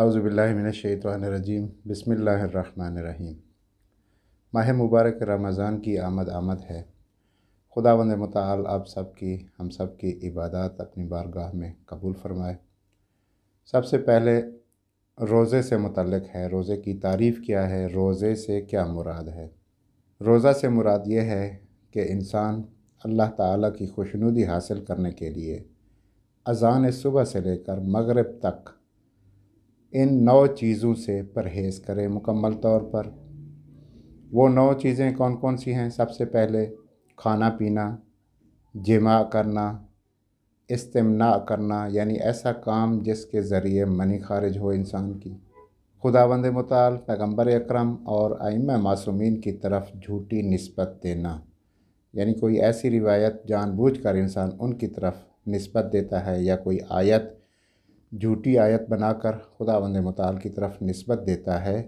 अज़बिल्लिनशैतरजीम बसमीम माह मुबारक रमज़ान की आमद आमद है खुदा वंद मताल आप सब की हम सब की इबादत अपनी बारगाह में कबूल फरमाए सबसे पहले रोज़े से मतलब है रोज़े की तारीफ़ क्या है रोज़े से क्या मुराद है रोज़ा से मुराद ये है कि इंसान अल्लाह ताली की खुशनुदी हासिल करने के लिए अजान सुबह से लेकर मगरब तक इन नौ चीज़ों से परहेज़ करें मुकम्मल तौर पर वो नौ चीज़ें कौन कौन सी हैं सबसे पहले खाना पीना जमा करना इस्तेमाल करना यानी ऐसा काम जिसके ज़रिए मनी खारिज हो इंसान की खुदा बंद मताल पैगम्बर अक्रम और आइम मासूमिन की तरफ झूठी नस्बत देना यानी कोई ऐसी रिवायत जानबूझ कर इंसान उनकी तरफ नस्बत देता है या कोई आयत झूठी आयत बनाकर खुदा वंद मताल की तरफ नस्बत देता है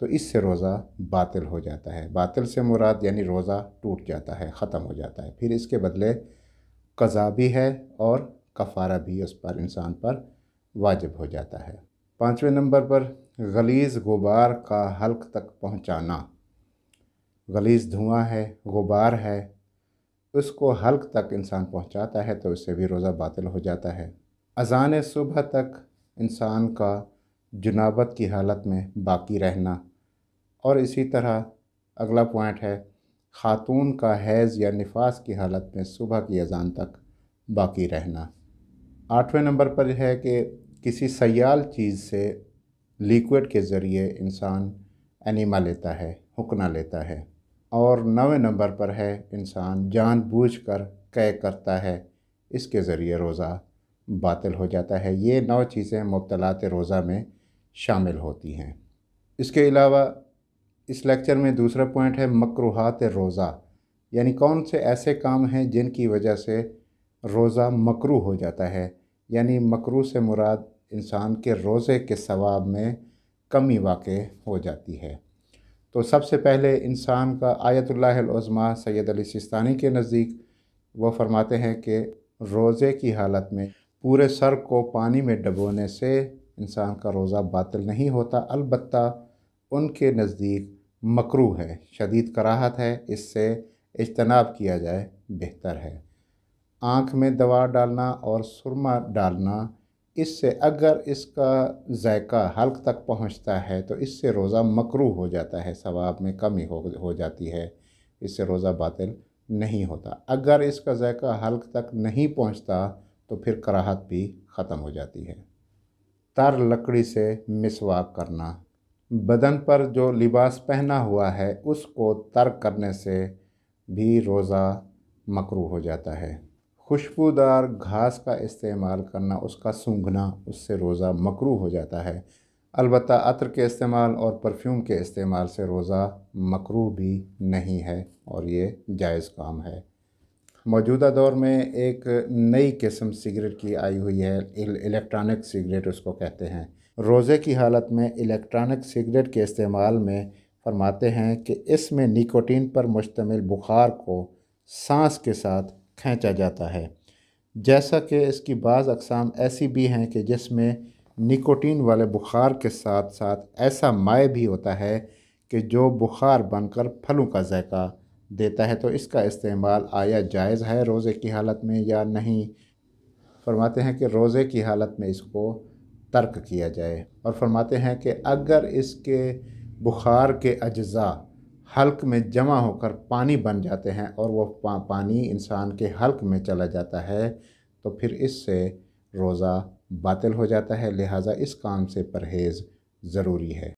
तो इससे रोज़ा बातिल हो जाता है बातिल से मुराद यानी रोज़ा टूट जाता है ख़त्म हो जाता है फिर इसके बदले कज़ा भी है और कफ़ारा भी उस पर इंसान पर वाजिब हो जाता है पाँचवें नंबर पर गलीज़ गुबार का हल्क तक पहुँचाना गलीज़ धुआँ है गुबार है उसको हल्क तक इंसान पहुँचाता है तो उससे भी रोज़ा बातिल हो जाता है अजान सुबह तक इंसान का जुनाबत की हालत में बाकी रहना और इसी तरह अगला पॉइंट है ख़ातून का हैज़ या नफास की हालत में सुबह की अजान तक बाकी रहना आठवें नंबर पर है कि किसी सयाल चीज़ से लिक्विड के ज़रिए इंसान एनिमा लेता है हुक्ना लेता है और नवे नंबर पर है इंसान जानबूझकर तय करता है इसके ज़रिए रोज़ा बातिल हो जाता है ये नौ चीज़ें मुबतलात रोज़ा में शामिल होती हैं इसके अलावा इस लेक्चर में दूसरा पॉइंट है मकरूहत रोज़ा यानी कौन से ऐसे काम हैं जिनकी वजह से रोज़ा मकरू हो जाता है यानी मकरू से मुराद इंसान के रोज़े के सवाब में कमी वाक़ हो जाती है तो सबसे पहले इंसान का आयतुल्लाज़मा सैद अली सिस्तानी के नज़दीक वह फरमाते हैं कि रोज़े की हालत में पूरे सर को पानी में डबोने से इंसान का रोज़ा बातिल नहीं होता अलबत् उनके नज़दीक मकरू है शदीद कराहत है इससे इजतनाब किया जाए बेहतर है आँख में दवा डालना और सुरमा डालना इससे अगर इसका जायका हल्क तक पहुँचता है तो इससे रोज़ा मकरू हो जाता है सवाब में कमी हो हो जाती है इससे रोज़ा बातिल नहीं होता अगर इसका जायका हल्क तक नहीं पहुँचता तो फिर कराहत भी ख़त्म हो जाती है तर लकड़ी से मिसवाक करना बदन पर जो लिबास पहना हुआ है उसको तर्क करने से भी रोज़ा मकरू हो जाता है खुशबूदार घास का इस्तेमाल करना उसका सूंघना उससे रोज़ा मकरू हो जाता है अलबत् अत्र के इस्तेमाल और परफ्यूम के इस्तेमाल से रोज़ा मकरू भी नहीं है और ये जायज़ काम है मौजूदा दौर में एक नई किस्म सिगरेट की आई हुई है इलेक्ट्रॉनिक सिगरेट उसको कहते हैं रोज़े की हालत में इलेक्ट्रॉनिक सिगरेट के इस्तेमाल में फरमाते हैं कि इसमें निकोटीन पर मुश्तमिल बुखार को सांस के साथ खींचा जाता है जैसा कि इसकी बाज़ अकसाम ऐसी भी हैं कि जिसमें निकोटीन वाले बुखार के साथ साथ ऐसा माय भी होता है कि जो बुखार बनकर फलों का जायका देता है तो इसका इस्तेमाल आया जायज़ है रोज़े की हालत में या नहीं फरमाते हैं कि रोज़े की हालत में इसको तर्क किया जाए और फरमाते हैं कि अगर इसके बुखार के अज्जा हल्क में जमा होकर पानी बन जाते हैं और वह पा, पानी इंसान के हल्क में चला जाता है तो फिर इससे रोज़ा बातिल हो जाता है लिहाजा इस काम से परहेज़ ज़रूरी है